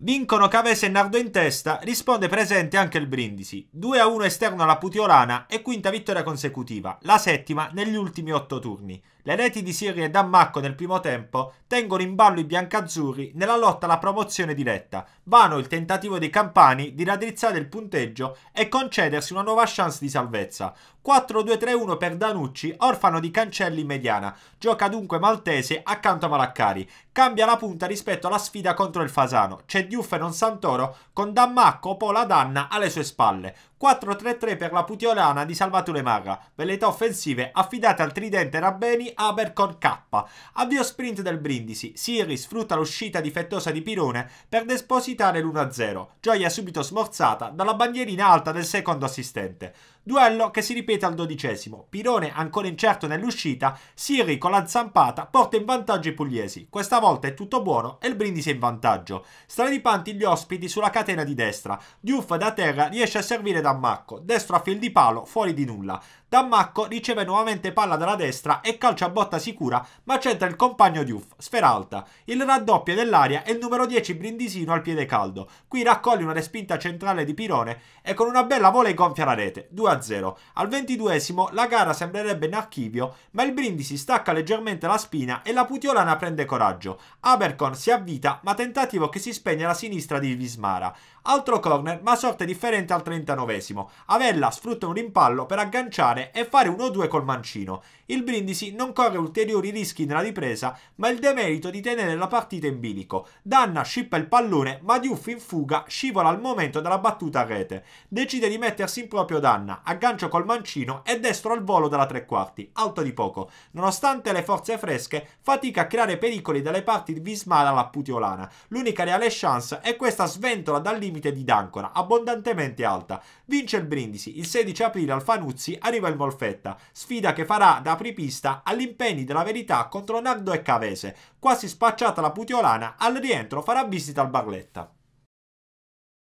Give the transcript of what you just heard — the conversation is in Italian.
Vincono Cavese e Nardo in testa, risponde presente anche il Brindisi. 2-1 esterno alla Putiolana e quinta vittoria consecutiva, la settima negli ultimi otto turni. Le reti di Siri e Dammacco nel primo tempo tengono in ballo i biancazzurri nella lotta alla promozione diretta. Vano il tentativo dei campani di raddrizzare il punteggio e concedersi una nuova chance di salvezza. 4-2-3-1 per Danucci, orfano di Cancelli in Mediana. Gioca dunque Maltese accanto a Malaccari. Cambia la punta rispetto alla sfida contro il Fasano. C'è di Uffe Santoro con Dammacco Pola Danna alle sue spalle. 4-3-3 per la Putiolana di Salvatore Marra. Velleità offensive affidate al tridente Rabbeni Aber con K. Avvio sprint del Brindisi. Siri sfrutta l'uscita difettosa di Pirone per despositare l'1-0. Gioia subito smorzata dalla bandierina alta del secondo assistente. Duello che si ripete al dodicesimo. Pirone ancora incerto nell'uscita, Siri con la zampata porta in vantaggio i pugliesi. Questa volta è tutto buono e il Brindisi è in vantaggio. Stradipanti gli ospiti sulla catena di destra. Diuff da terra riesce a servire da Dammacco, destro a fil di palo, fuori di nulla. Dammacco riceve nuovamente palla dalla destra e calcia a botta sicura, ma centra il compagno Diouf, sfera alta. Il raddoppio dell'aria e il numero 10 Brindisino al piede caldo. Qui raccoglie una respinta centrale di Pirone e con una bella vola gonfia la rete, 2-0. Al 22 la gara sembrerebbe in archivio, ma il Brindisi stacca leggermente la spina e la Putiolana prende coraggio. Abercorn si avvita, ma tentativo che si spegne alla sinistra di Vismara. Altro corner, ma sorte differente al 39 Avella sfrutta un rimpallo per agganciare fare è fare 1-2 col mancino. Il Brindisi non corre ulteriori rischi nella ripresa, ma il demerito di tenere la partita in bilico. Danna scippa il pallone, ma Diuff in fuga scivola al momento della battuta a rete. Decide di mettersi in proprio Danna, aggancio col mancino e destro al volo dalla tre quarti, alto di poco. Nonostante le forze fresche, fatica a creare pericoli dalle parti di Vismara alla Putiolana. L'unica reale chance è questa sventola dal limite di Dancora, abbondantemente alta. Vince il Brindisi, il 16 aprile al Fanuzzi arriva Manuel Molfetta, sfida che farà da apripista agli impegni della verità contro Nardo e Cavese. Quasi spacciata la Putiolana, al rientro farà visita al Barletta.